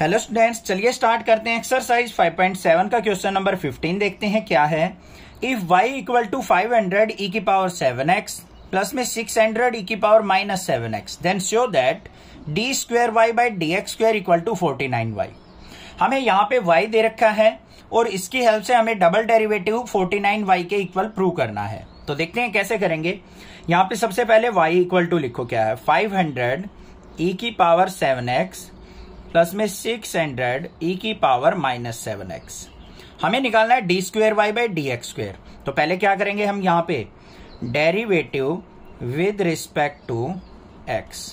hello students चलिए start करते हैं एक्सरसाइज 5.7 का क्वेश्चन नंबर 15 देखते हैं क्या है if y equal to five hundred e की पावर सेवन एक्स प्लस में सिक्स हंड्रेड ई की power minus seven x then show that d square y by d x square equal to forty nine y हमें यहाँ पे y दे रखा है और इसकी हेल्प से हमें double derivative forty nine y के इक्वल प्रूव करना है तो देखते हैं कैसे करेंगे यहाँ पे सबसे पहले y इक्वल टू लिखो क्या है फाइव हंड्रेड ई की पावर सेवन एक्स प्लस में सिक्स हंड्रेड ई e की पावर माइनस सेवन एक्स हमें निकालना है d square y by d x square तो पहले क्या करेंगे हम यहां पे derivative with respect to x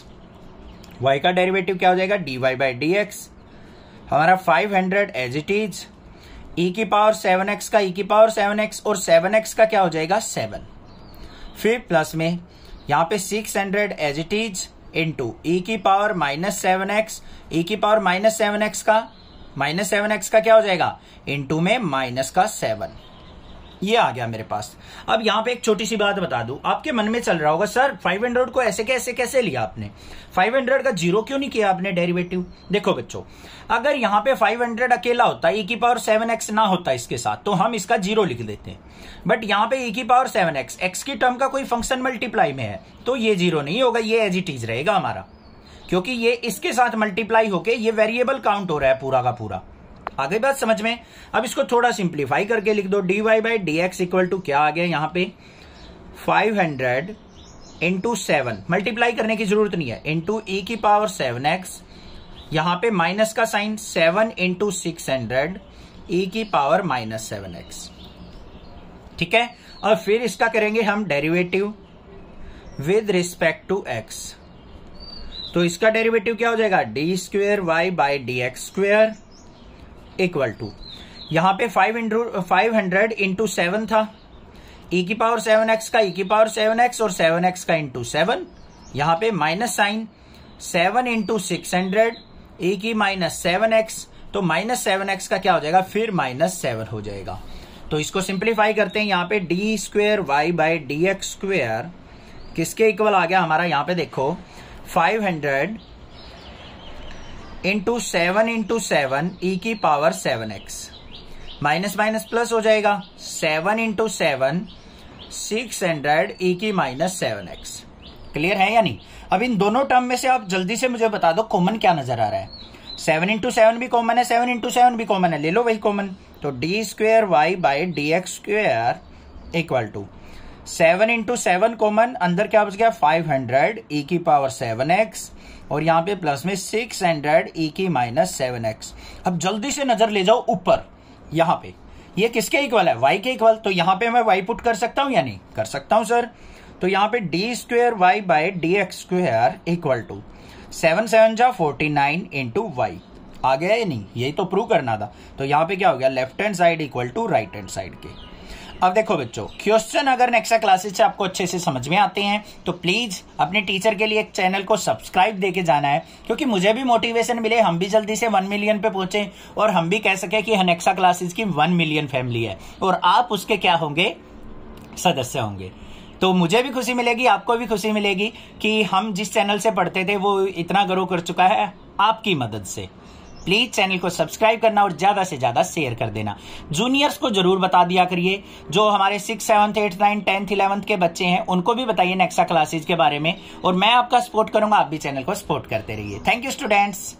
y का डेरिवेटिव क्या हो जाएगा d y by d x हमारा five hundred as it is e की पावर सेवन एक्स का ई e की पावर सेवन एक्स और सेवन एक्स का क्या हो जाएगा सेवन फिर प्लस में यहां पे six hundred as it is into e e की power minus seven x e की पावर माइनस सेवन एक्स का माइनस सेवन एक्स का क्या हो जाएगा इंटू में माइनस का सेवन ये आ गया मेरे पास अब यहाँ पे एक छोटी सी बात बता दू आपके मन में चल रहा होगा सर 500 को ऐसे कैसे कैसे लिया आपने 500 का जीरो क्यों नहीं किया आपने डेरिवेटिव देखो बच्चों अगर यहाँ पे 500 अकेला होता ई e की पावर सेवन एक्स ना होता इसके साथ तो हम इसका जीरो लिख देते हैं बट यहाँ पे ई e की पावर सेवन एक्स एक्स की टर्म का कोई फंक्शन मल्टीप्लाई में है तो ये जीरो नहीं होगा ये एज इट इज रहेगा हमारा क्योंकि ये इसके साथ मल्टीप्लाई होके ये वेरिएबल काउंट हो रहा है पूरा का पूरा आ गई बात समझ में अब इसको थोड़ा सिंप्लीफाई करके लिख दो d y by d x equal to क्या आ गया यहाँ पे 500 हंड्रेड इंटू सेवन मल्टीप्लाई करने की जरूरत नहीं है इंटू ई e की पावर 7x एक्स यहाँ पे माइनस का sign 7 into six hundred e की पावर माइनस सेवन ठीक है और फिर इसका करेंगे हम derivative with respect to x तो इसका डेरिवेटिव क्या हो जाएगा d square y by d x square equal to यहां पे 5 into five hundred into seven था e की पावर 7x एक्स का ई e की पावर 7x एक्स और सेवन एक्स का इंटू सेवन यहां पे minus sine seven into six hundred a की माइनस सेवन एक्स तो माइनस सेवन एक्स का क्या हो जाएगा फिर माइनस सेवन हो जाएगा तो इसको सिंप्लीफाई करते हैं यहां पे d square y by d x square किसके इक्वल आ गया हमारा यहां पे देखो five hundred into seven into seven e की power seven x minus minus plus हो जाएगा seven into seven six hundred e की माइनस सेवन एक्स क्लियर है या नहीं अब इन दोनों टर्म में से आप जल्दी से मुझे बता दो कॉमन क्या नजर आ रहा है सेवन इंटू सेवन भी कॉमन है सेवन इंटू सेवन भी कॉमन है ले लो वही कॉमन तो d square y by d x square equal to seven into seven common अंदर क्या बच गया फाइव हंड्रेड ई की पावर सेवन एक्स और यहाँ पे प्लस में सिक्स हंड्रेड ई की माइनस सेवन एक्स अब जल्दी से नजर ले जाओ ऊपर यहाँ पे ये किसके इक्वल है वाई के इक्वल तो यहाँ पे मैं वाई पुट कर सकता हूँ या नहीं कर सकता हूँ सर तो यहाँ पे d square y by d x square equal to seven seven जा फोर्टी नाइन इंटू वाई आ गया या नहीं यही तो प्रूव करना था तो यहाँ पे क्या हो गया left hand side equal to right hand side के अब देखो बच्चों क्वेश्चन अगर नेक्स्ट क्लासेस से आपको अच्छे से समझ में आते हैं तो प्लीज अपने टीचर के लिए एक चैनल को सब्सक्राइब देके जाना है क्योंकि मुझे भी मोटिवेशन मिले हम भी जल्दी से वन मिलियन पे पहुंचे और हम भी कह सके कि नेक्सा क्लासेस की वन मिलियन फैमिली है और आप उसके क्या होंगे सदस्य होंगे तो मुझे भी खुशी मिलेगी आपको भी खुशी मिलेगी कि हम जिस चैनल से पढ़ते थे वो इतना ग्रो कर चुका है आपकी मदद से प्लीज चैनल को सब्सक्राइब करना और ज्यादा से ज्यादा शेयर कर देना जूनियर्स को जरूर बता दिया करिए जो हमारे six seventh eighth ninth tenth eleventh के बच्चे हैं उनको भी बताइए नेक्सा क्लासेज के बारे में और मैं आपका सपोर्ट करूंगा आप भी चैनल को सपोर्ट करते रहिए थैंक यू स्टूडेंट्स